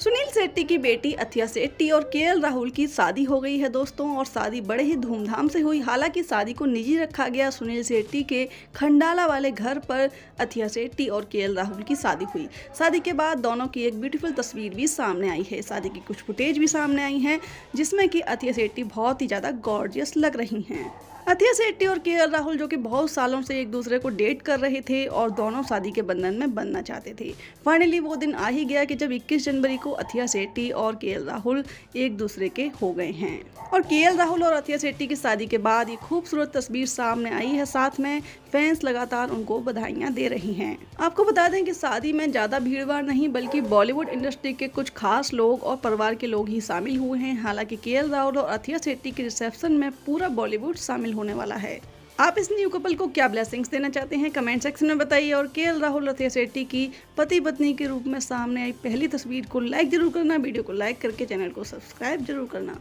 सुनील शेट्टी की बेटी अथिया शेट्टी और के राहुल की शादी हो गई है दोस्तों और शादी बड़े ही धूमधाम से हुई हालांकि शादी को निजी रखा गया सुनील शेट्टी के खंडाला वाले घर पर अथिया शेट्टी और के राहुल की शादी हुई शादी के बाद दोनों की एक ब्यूटीफुल तस्वीर भी सामने आई है शादी की कुछ फुटेज भी सामने आई है जिसमें कि अथिया शेट्टी बहुत ही ज़्यादा गॉर्जियस लग रही हैं अथिया सेट्टी और के राहुल जो कि बहुत सालों से एक दूसरे को डेट कर रहे थे और दोनों शादी के बंधन में बनना चाहते थे फाइनली वो दिन आ ही गया कि जब 21 जनवरी को अथिया सेट्टी और के राहुल एक दूसरे के हो गए हैं और के राहुल और अथिया सेट्टी की शादी के बाद ये खूबसूरत तस्वीर सामने आई है साथ में फैंस लगातार उनको बधाइयाँ दे रही हैं आपको बता दें कि शादी में ज़्यादा भीड़ नहीं बल्कि बॉलीवुड इंडस्ट्री के कुछ खास लोग और परिवार के लोग ही शामिल हुए हैं हालांकि के राहुल और अथिया सेट्टी के रिसेप्शन में पूरा बॉलीवुड शामिल होने वाला है आप इस न्यू कपल को क्या ब्लेसिंग्स देना चाहते हैं कमेंट सेक्शन में बताइए और के राहुल रथिया सेट्टी की पति पत्नी के रूप में सामने आई पहली तस्वीर को लाइक जरूर करना वीडियो को लाइक करके चैनल को सब्सक्राइब जरूर करना